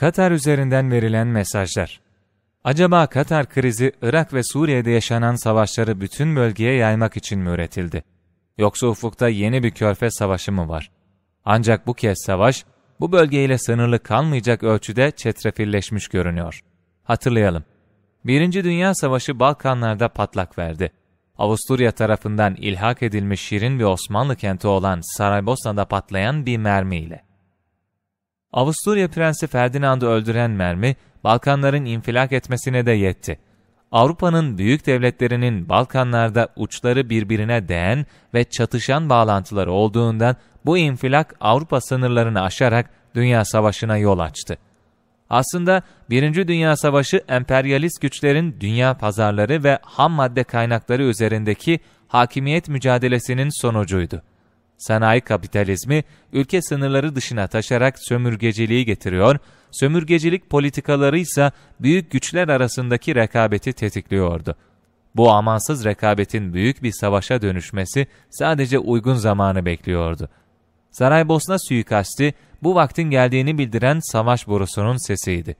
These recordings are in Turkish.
Katar üzerinden verilen mesajlar. Acaba Katar krizi Irak ve Suriye'de yaşanan savaşları bütün bölgeye yaymak için mi üretildi? Yoksa ufukta yeni bir körfez savaşı mı var? Ancak bu kez savaş bu bölgeyle sınırlı kalmayacak ölçüde çetrefilleşmiş görünüyor. Hatırlayalım. Birinci Dünya Savaşı Balkanlarda patlak verdi. Avusturya tarafından ilhak edilmiş Şirin bir Osmanlı kenti olan Saraybosna'da patlayan bir mermiyle. Avusturya Prensi Ferdinand'ı öldüren mermi Balkanların infilak etmesine de yetti. Avrupa'nın büyük devletlerinin Balkanlarda uçları birbirine değen ve çatışan bağlantıları olduğundan bu infilak Avrupa sınırlarını aşarak Dünya Savaşı'na yol açtı. Aslında Birinci Dünya Savaşı emperyalist güçlerin dünya pazarları ve ham madde kaynakları üzerindeki hakimiyet mücadelesinin sonucuydu. Sanayi kapitalizmi ülke sınırları dışına taşarak sömürgeciliği getiriyor, sömürgecilik politikaları ise büyük güçler arasındaki rekabeti tetikliyordu. Bu amansız rekabetin büyük bir savaşa dönüşmesi sadece uygun zamanı bekliyordu. Saraybosna suikasti bu vaktin geldiğini bildiren savaş borusunun sesiydi.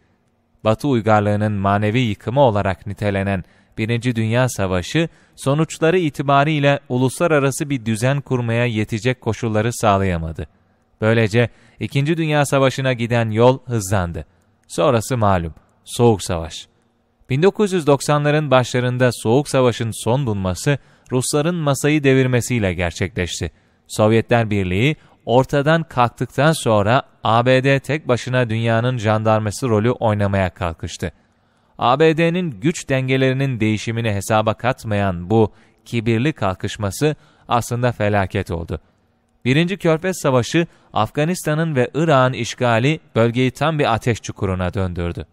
Batı uygarlığının manevi yıkımı olarak nitelenen Birinci Dünya Savaşı sonuçları itibariyle uluslararası bir düzen kurmaya yetecek koşulları sağlayamadı. Böylece İkinci Dünya Savaşı'na giden yol hızlandı. Sonrası malum, Soğuk Savaş. 1990'ların başlarında Soğuk Savaş'ın son bulması Rusların masayı devirmesiyle gerçekleşti. Sovyetler Birliği ortadan kalktıktan sonra ABD tek başına dünyanın jandarması rolü oynamaya kalkıştı. ABD'nin güç dengelerinin değişimini hesaba katmayan bu kibirli kalkışması aslında felaket oldu. Birinci Körfez Savaşı, Afganistan'ın ve Irak'ın işgali bölgeyi tam bir ateş çukuruna döndürdü.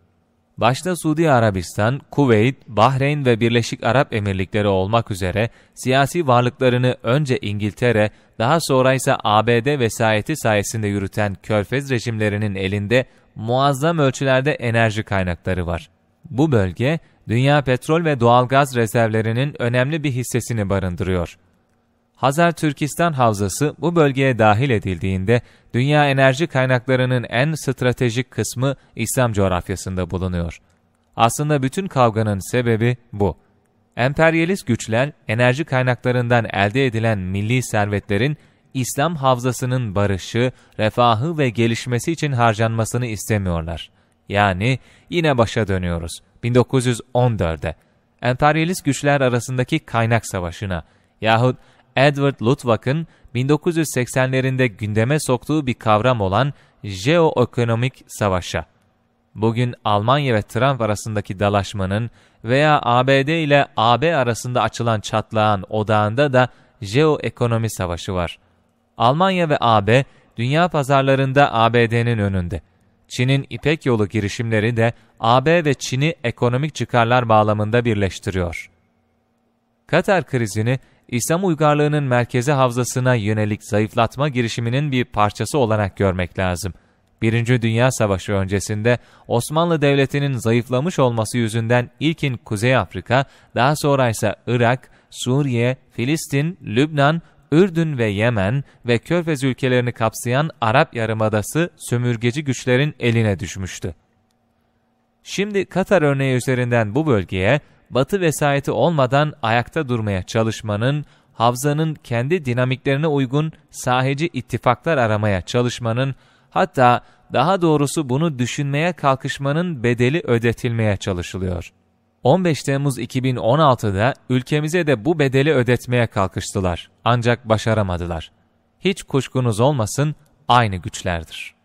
Başta Suudi Arabistan, Kuveyt, Bahreyn ve Birleşik Arap Emirlikleri olmak üzere siyasi varlıklarını önce İngiltere, daha sonra ise ABD vesayeti sayesinde yürüten körfez rejimlerinin elinde muazzam ölçülerde enerji kaynakları var. Bu bölge, dünya petrol ve doğalgaz rezervlerinin önemli bir hissesini barındırıyor. Hazar Türkistan Havzası bu bölgeye dahil edildiğinde, dünya enerji kaynaklarının en stratejik kısmı İslam coğrafyasında bulunuyor. Aslında bütün kavganın sebebi bu. Emperyalist güçler, enerji kaynaklarından elde edilen milli servetlerin, İslam havzasının barışı, refahı ve gelişmesi için harcanmasını istemiyorlar. Yani yine başa dönüyoruz. 1914'e. Emperyalist güçler arasındaki kaynak savaşına yahut Edward Lutwak'ın 1980'lerinde gündeme soktuğu bir kavram olan jeoekonomik savaşa. Bugün Almanya ve Trump arasındaki dalaşmanın veya ABD ile AB arasında açılan çatlağın odağında da jeoekonomi savaşı var. Almanya ve AB, dünya pazarlarında ABD'nin önünde. Çin'in İpek yolu girişimleri de AB ve Çin'i ekonomik çıkarlar bağlamında birleştiriyor. Katar krizini İslam uygarlığının merkezi havzasına yönelik zayıflatma girişiminin bir parçası olarak görmek lazım. Birinci Dünya Savaşı öncesinde Osmanlı Devleti'nin zayıflamış olması yüzünden ilkin Kuzey Afrika, daha sonra ise Irak, Suriye, Filistin, Lübnan, Ürdün ve Yemen ve Körfez ülkelerini kapsayan Arap Yarımadası sömürgeci güçlerin eline düşmüştü. Şimdi Katar örneği üzerinden bu bölgeye batı vesayeti olmadan ayakta durmaya çalışmanın, havzanın kendi dinamiklerine uygun sahici ittifaklar aramaya çalışmanın, hatta daha doğrusu bunu düşünmeye kalkışmanın bedeli ödetilmeye çalışılıyor.'' 15 Temmuz 2016'da ülkemize de bu bedeli ödetmeye kalkıştılar ancak başaramadılar. Hiç kuşkunuz olmasın aynı güçlerdir.